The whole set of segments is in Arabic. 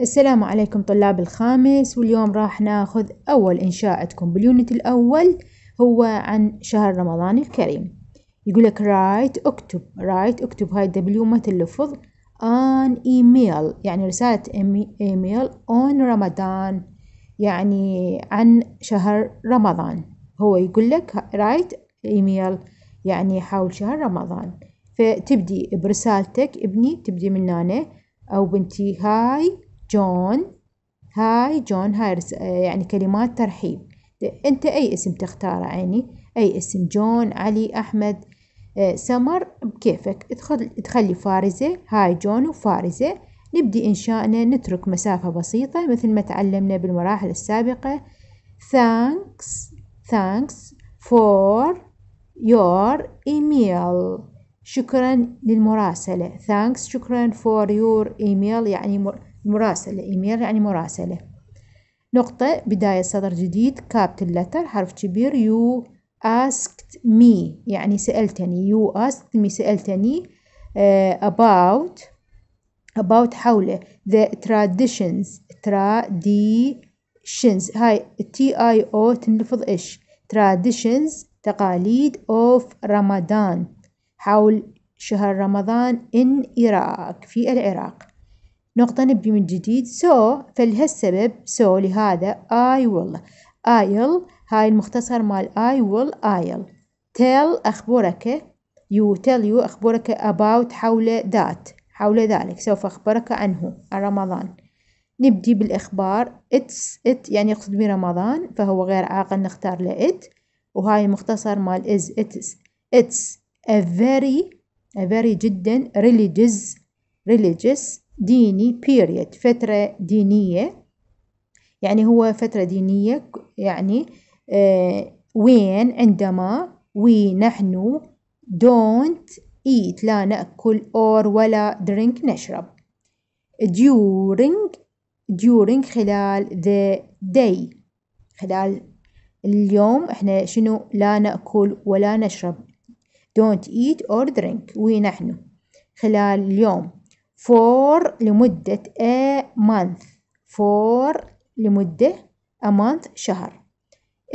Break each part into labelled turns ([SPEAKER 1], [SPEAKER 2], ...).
[SPEAKER 1] السلام عليكم طلاب الخامس واليوم راح ناخذ أول إنشاء عندكم باليونت الأول هو عن شهر رمضان الكريم يقول لك رايت اكتب رايت اكتب هاي دبليو ما تلفظ ان email يعني رسالة ايميل on رمضان يعني عن شهر رمضان هو يقول لك رايت ايميل يعني حول شهر رمضان فتبدي برسالتك ابني تبدي من هنا أو بنتي هاي جون هاي جون هاي يعني كلمات ترحيب انت اي اسم تختاره يعني اي اسم جون علي احمد آه، سمر بكيفك ادخل تخلي فارزة هاي جون وفارزة نبدي إنشائنا نترك مسافة بسيطة مثل ما تعلمنا بالمراحل السابقة thanks thanks for your email شكرا للمراسلة thanks شكرا for your email يعني مراسلة إيميل يعني مراسلة نقطة بداية سطر جديد كابتل لتر حرف كبير يو asked me يعني سألتني you asked me سألتني uh, about about حوله the traditions traditions هاي t-i-o تنلفظ ايش traditions تقاليد of رمضان حول شهر رمضان in Iraq في العراق نقطة نبي من جديد so فلهالسبب so لهذا I will I'll هاي المختصر مال I will I'll tell أخبرك you tell you أخبرك about حول ذات حول ذلك سوف أخبرك عنه رمضان نبدي بالإخبار it's it يعني يقصد برمضان فهو غير عاقل نختار له it وهاي المختصر مال is it's it's a very a very جدا religious religious ديني period فترة دينية يعني هو فترة دينية يعني آه، وين عندما we نحن don't eat لا نأكل or ولا drink نشرب during during خلال the day خلال اليوم احنا شنو لا نأكل ولا نشرب don't eat or drink نحن خلال اليوم for لمدة a month for لمدة a month شهر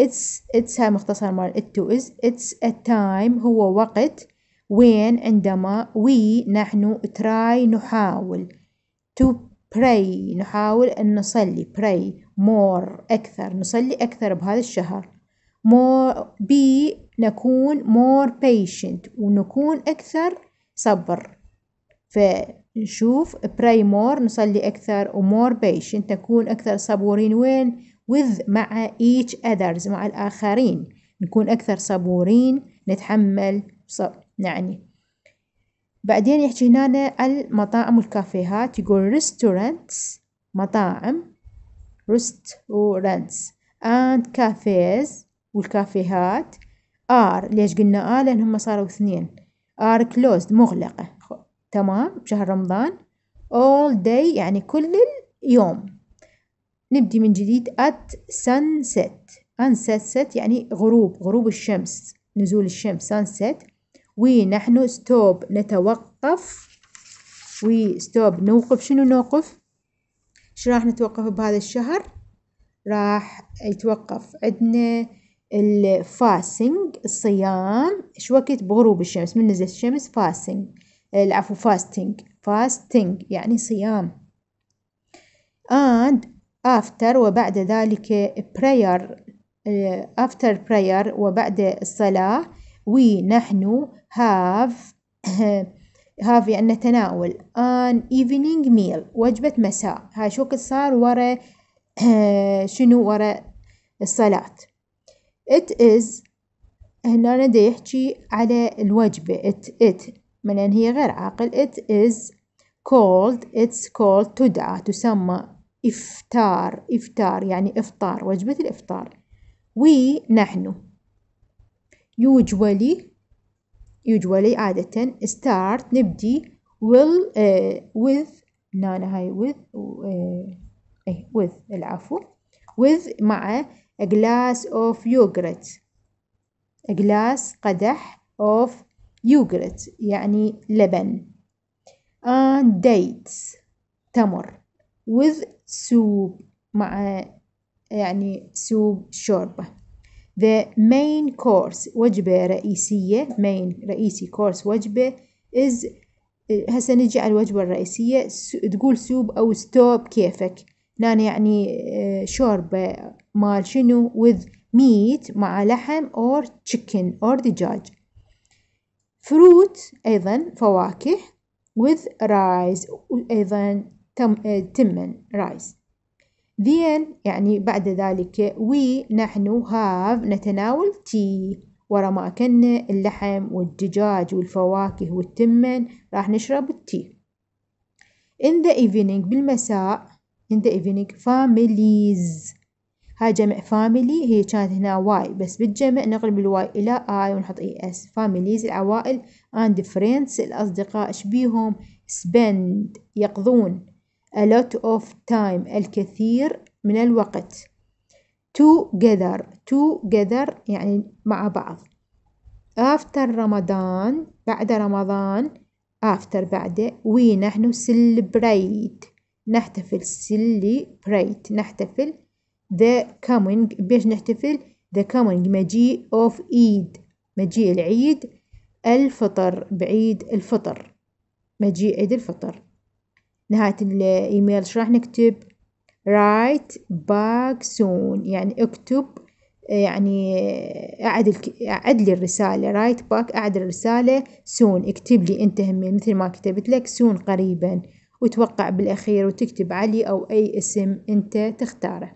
[SPEAKER 1] it's it's هاي مختصر مال it to is it's a time هو وقت وين عندما we نحن try نحاول to pray نحاول أن نصلي pray more أكثر نصلي أكثر بهذا الشهر more be نكون more patient ونكون أكثر صبر ف نشوف pray more نصلي أكثر ومور patient نكون أكثر صبورين وين with مع each others مع الآخرين نكون أكثر صبورين نتحمل صب يعني بعدين يحكي هنا على المطاعم والكافيهات يقول restaurants مطاعم restaurants and cafes والكافيهات are ليش قلنا are لأن هم صاروا اثنين are closed مغلقة تمام شهر رمضان all day يعني كل اليوم نبدي من جديد at sunset sunset يعني غروب غروب الشمس نزول الشمس sunset ونحن stop نتوقف we stop نوقف شنو نوقف شو راح نتوقف بهذا الشهر راح يتوقف عندنا الفاسنج الصيام شو وقت بغروب الشمس من نزل الشمس فاسنج آه، العفو فاستنج فاستنج يعني صيام and after وبعد ذلك prayer آه، after prayer وبعد الصلاة we نحن have have يعني نتناول an evening meal وجبة مساء هاي شو صار ورا آه، شنو ورا الصلاة it is هنا نبدأ يحكي على الوجبة it it من أن هي غير عاقل it is called it's called تدعى تسمى إفطار إفطار يعني إفطار وجبة الإفطار we نحن usually usually عادة start نبدي will uh, with نانا هاي with uh, ايه with العفو with مع a glass of yogurt a glass قدح of يوغرت يعني لبن and آه، dates تمر with soup مع يعني سوب شوربة the main course وجبة رئيسية main رئيسي course وجبة is هسه نجي على الوجبة الرئيسية تقول سوب أو ستوب كيفك نان يعني آه، شوربة مال شنو with meat مع لحم or chicken or دجاج فروت أيضا فواكه with rice وأيضا تم تمن rice then يعني بعد ذلك we نحن have نتناول tea ورا ما أكلنا اللحم والدجاج والفواكه والتمن راح نشرب التي in the evening بالمساء in the evening families هاي جمع فاميلي هي كانت هنا واي بس بالجمع نقلب الواي إلى آي ونحط إي إس فاميليز العوائل أند فريندز الأصدقاء شبيهم سبند يقضون a lot of time الكثير من الوقت together together يعني مع بعض after رمضان بعد رمضان after بعده we نحن celebrate نحتفل celebrate نحتفل ذا كامينج باش نحتفل ذا كامينج مجيء أوف إيد مجيء العيد الفطر بعيد الفطر مجيء عيد الفطر نهاية الإيميل شو راح نكتب write back soon يعني اكتب يعني أعد أعد لي الرسالة write back أعد الرسالة soon اكتب لي أنت همين مثل ما كتبت لك soon قريبا وتوقع بالأخير وتكتب علي أو أي اسم أنت تختاره